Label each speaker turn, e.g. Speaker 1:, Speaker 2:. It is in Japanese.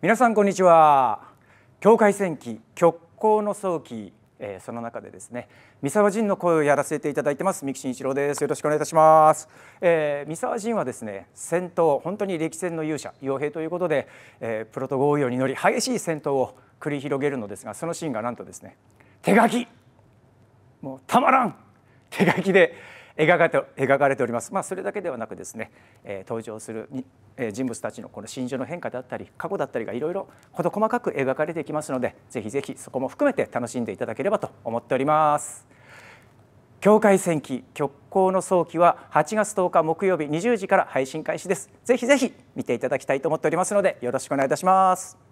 Speaker 1: 皆さんこんにちは境界戦記極光の早期、えー、その中でですね三沢仁の声をやらせていただいてます三木慎一郎ですよろしくお願いいたします、えー、三沢仁はですね戦闘本当に歴戦の勇者傭兵ということで、えー、プロト合意を祈り激しい戦闘を繰り広げるのですがそのシーンがなんとですね手書きもうたまらん手書きで描かれて描かれておりますまあそれだけではなくですね、えー、登場する人物たちのこの心情の変化だったり過去だったりがいろいろ事細かく描かれていきますのでぜひぜひそこも含めて楽しんでいただければと思っております。境界戦記極光の早期は8月10日木曜日20時から配信開始ですぜひぜひ見ていただきたいと思っておりますのでよろしくお願いいたします